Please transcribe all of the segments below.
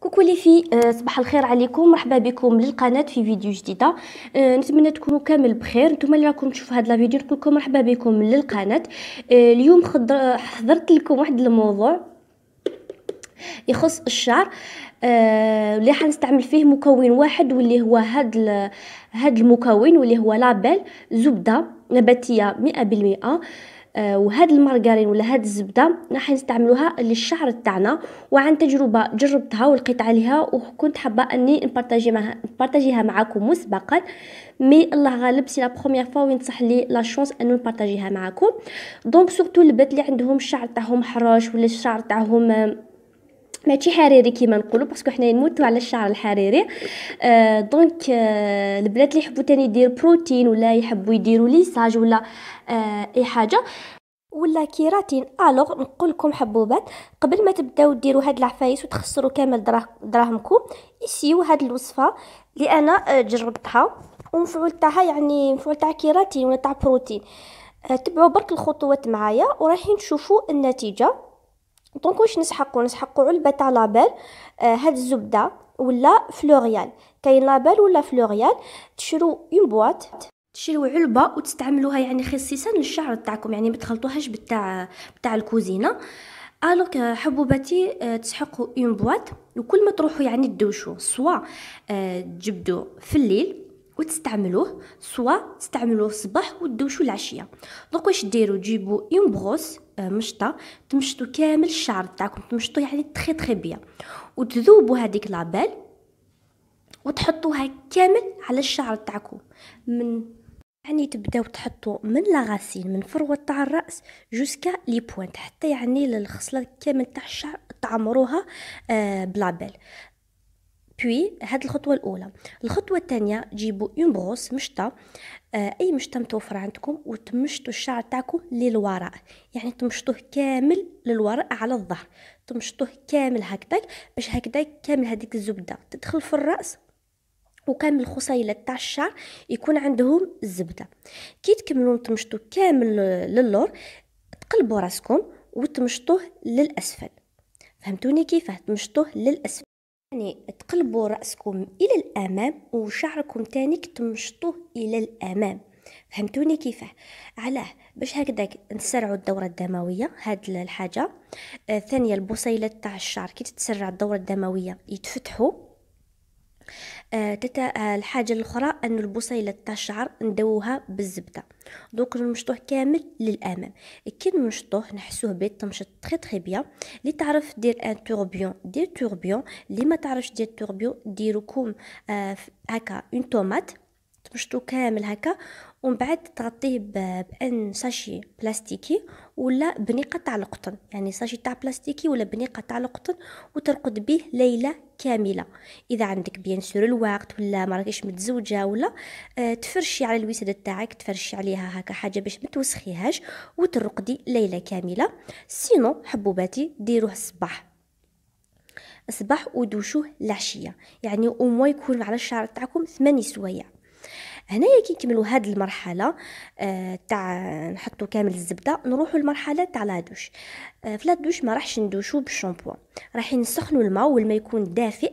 كوكو لي في آه، صباح الخير عليكم مرحبا بكم للقناه في فيديو جديده آه، نتمنى تكونوا كامل بخير نتوما اللي راكم تشوفوا هاد لا فيديو نقول لكم مرحبا بكم للقناه آه، اليوم حضرت لكم واحد الموضوع يخص الشعر اللي حنستعمل فيه مكون واحد واللي هو هاد هاد المكون واللي هو لابيل زبده نباتيه 100% آه، وهاد المارغرين ولا هاد الزبده راح نستعملوها للشعر تاعنا وعن تجربه جربتها ولقيت عليها وكنت حابه اني نبارطاجي معها نبارطاجيها معكم مسبقا مي الله غالب سي لا بروميير فوا وين تصح لي لا شونس انو نبارطاجيها معكم دونك سورتو البنات اللي عندهم الشعر تاعهم حراش ولا الشعر تاعهم آه، ماشي حريري كيما نقولوا باسكو حنايا نموتوا على الشعر الحريري آه دونك آه البنات اللي يحبوا تاني يدير بروتين ولا يحبوا يديروا ليساج ولا آه اي حاجه آه ولا كيراتين الوغ نقول لكم حبوبات قبل ما تبداو ديروا هاد العفايس وتخسروا كامل دراهمكم اسيو هاد الوصفه اللي انا آه، جربتها ومفعول تاعها يعني مفعول تاع كيراتين ولا تاع بروتين آه، تبعوا برك الخطوات معايا ورايحين تشوفوا النتيجه دونك واش نسحقوا نسحقوا علبه تاع لابيل آه، هاد الزبده ولا فلوريال كاين لابيل ولا فلوريال تشرو اون بواط تشريو علبه وتستعملوها يعني خصيصا للشعر تاعكم يعني ما تخلطوهاش بتاع بتاع الكوزينه الوك حبوباتي آه، تسحقوا اون بواط وكل ما تروحوا يعني تدوشوا سوا آه، تجبدوا في الليل وتستعملوه سوا تستعملوه الصباح وتدوشوا العشيه دونك واش ديروا تجيبوا اون آه، بروس مشطه تمشطوا كامل الشعر تاعكم تمشطوا يعني تري تري بيان وتذوبوا هذيك لابيل وتحطوها كامل على الشعر تاعكم من يعني تبداو تحطوا من لاغاسين من فروه تاع الراس جوسكا لي بوينت حتى يعني للخصله كامل تاع الشعر تعمروها آه بلابيل بوي هاد الخطوه الاولى الخطوه الثانيه جيبوا اون بروس مشطه آه اي مشطه متوفره عندكم وتمشطوا الشعر تاعكم للوراء يعني تمشطوه كامل للوراء على الظهر تمشطوه كامل هكذاك باش هكذاك كامل هذيك الزبده تدخل في الراس وكامل الخصيلات تاع الشعر يكون عندهم الزبده كي تكملوا تمشطوا كامل للور تقلبوا راسكم وتمشطوه للاسفل فهمتوني كيفاه تمشطوه للاسفل يعني تقلبوا راسكم الى الامام وشعركم تاني تمشطوه الى الامام فهمتوني كيفاه علاه باش هكذاك نسرعوا الدوره الدمويه هاد الحاجه آه ثانيه البصيلات تاع الشعر كي تتسرع الدوره الدمويه يتفتحوا آه، تتا آه، الحاجه الاخرى ان البصيله تاع الشعر ندوها بالزبده دونك نمشطوه كامل للامام كي نمشطوه نحسوه بيت تمشط تري تري بيان اللي تعرف دير ان توربيون دير توربيون اللي ما تعرفش دير توربيون ديرو كوم آه، هكا اون طوماط تمشطو كامل هكا ومن بعد تغطيه بان ساشي بلاستيكي ولا بنيقه تاع القطن يعني ساشي تاع بلاستيكي ولا بنيقه تاع القطن وترقد به ليله كامله اذا عندك بيان سور الوقت ولا ما راكيش متزوجه ولا آه تفرشي على الوساده تاعك تفرشي عليها هكا حاجه باش ما توسخيهاش وترقدي ليله كامله سينو حبوباتي ديروه الصباح الصباح ودوشوه العشيه يعني اوموا يكون على الشعر تاعكم ثماني سوايع هنايا كي نكملوا هاد المرحله آه، تاع نحطوا كامل الزبده نروحوا لمرحلة تاع لا دوش آه، في لا دوش ما راحش ندوشو بالشامبو رايحين نسخنوا الماء والماء يكون دافئ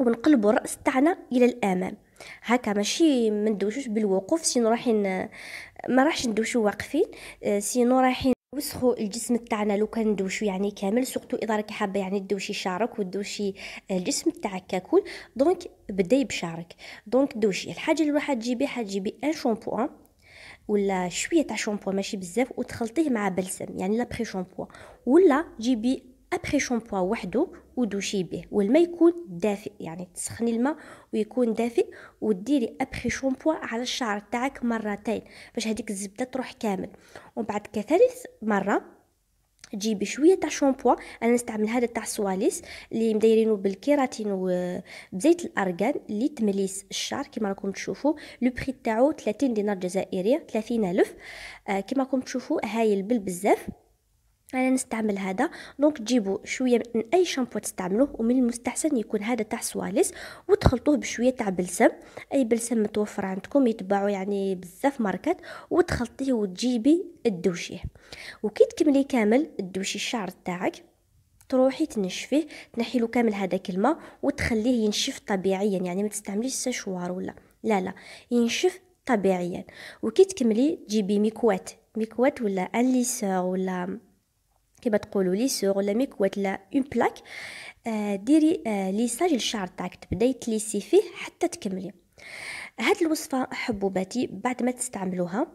ونقلبوا الراس تاعنا الى الامام هكا ماشي ما ندوشوش بالوقوف سينو رايحين ما راحش ندوشو واقفين آه، سينو رايحين وسخوا الجسم تاعنا لو كان ندوشو يعني كامل سورتو اذا راكي حابه يعني تدوشي شعرك ودوشي آه، الجسم تاعك ككل دونك بداي بشعرك دونك دوشي الحاجه اللي راح تجيبي حتجيبي ان شامبو ولا شويه تاع شامبو ماشي بزاف وتخلطيه مع بلسم يعني بري شامبو ولا جيبي ابخي شامبوا وحده ودوشي به والماء يكون دافئ يعني تسخني الماء ويكون دافئ وديري ابخي شامبوا على الشعر تاعك مرتين باش هذيك الزبده تروح كامل ومن بعد كثالث مره تجيبي شويه تاع شامبوا انا نستعمل هذا تاع سواليس اللي مدايرينو بالكيراتين وبزيت الارغان اللي تمليس الشعر كما راكم تشوفوا لو بري تاعو 30 دينار جزائري 30000 آه، كما راكم تشوفوا هايل بالبزاف انا نستعمل هذا دونك تجيبوا شويه من اي شامبو تستعملوه ومن المستحسن يكون هذا تاع سواليس وتخلطوه بشويه تاع بلسم اي بلسم متوفر عندكم يتباعوا يعني بزاف ماركات وتخلطيه وتجيبي الدوشيه وكي تكملي كامل الدوشي الشعر تاعك تروحي تنشفيه تنحي له كامل هذاك الماء وتخليه ينشف طبيعيا يعني ما تستعمليش سشوار ولا لا لا ينشف طبيعيا وكي تكملي تجيبي ميكوات ميكوات ولا ان ولا كما تقولوا لي سوغ ولا ميكوات لا اون بلاك ديري آه، ليساج للشعر تاعك تبداي تليسي فيه حتى تكملي هاد الوصفه حبوباتي بعد ما تستعملوها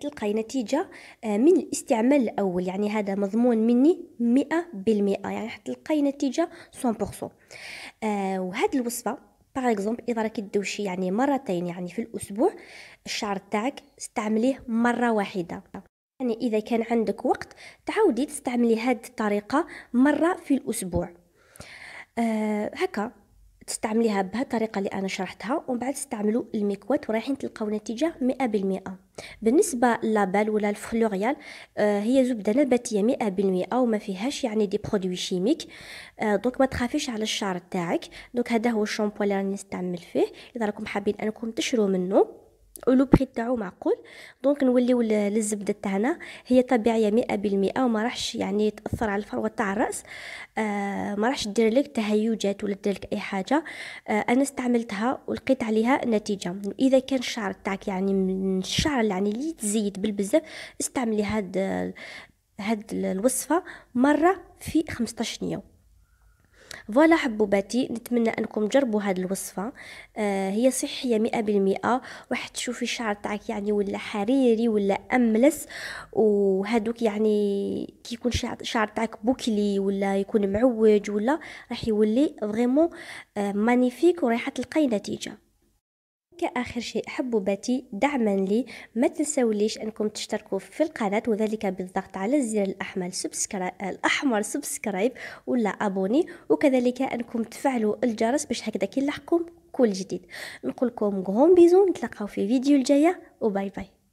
تلقاي نتيجة آه، من الاستعمال الأول يعني هذا مضمون مني مئة بالمئة يعني حتلقاي نتيجة 100% آه وهاد الوصفة باغ اكزومبل اذا راكي تدوشي يعني مرتين يعني في الاسبوع الشعر تاعك استعمليه مره واحده يعني إذا كان عندك وقت تعاودي تستعملي هذه الطريقة مرة في الأسبوع أه هكا تستعمليها بها الطريقه اللي انا شرحتها ومن بعد تستعملوا الميكوات ورايحين تلقاو نتيجه 100% بالنسبه لابال ولا الفلوريال آه هي زبده نباتيه 100% وما فيهاش يعني دي برودوي شيميك آه دونك ما تخافيش على الشعر تاعك دونك هذا هو الشامبو اللي راني نستعمل فيه اذا راكم حابين انكم تشرو منه لو بري تاعو معقول دونك نوليو للزبده تاعنا هي طبيعيه 100% وما راحش يعني تاثر على الفروه تاع الراس آه ما راحش دير لك تهيجات ولا دير لك اي حاجه آه انا استعملتها ولقيت عليها نتيجه اذا كان الشعر تاعك يعني من الشعر يعني اللي تزيد بالبزاف استعملي هاد هاد الوصفه مره في 15 يوم فوالا حبوباتي نتمنى انكم تجربوا هذه الوصفه آه هي صحيه مئة بالمئة راح تشوفي الشعر تاعك يعني ولا حريري ولا املس وهذوك يعني كي يكون الشعر تاعك بوكلي ولا يكون معوج ولا راح يولي فريمون آه مانيفيك وراح تلقاي نتيجه كآخر شيء حبوباتي دعما لي ما ليش أنكم تشتركوا في القناة وذلك بالضغط على الزر الأحمر سبسكرايب الأحمر سبسكرايب ولا أبوني وكذلك أنكم تفعلوا الجرس باش هكذا كي كل جديد نقول لكم غون بيزو نتلاقاو في فيديو الجاية وباي باي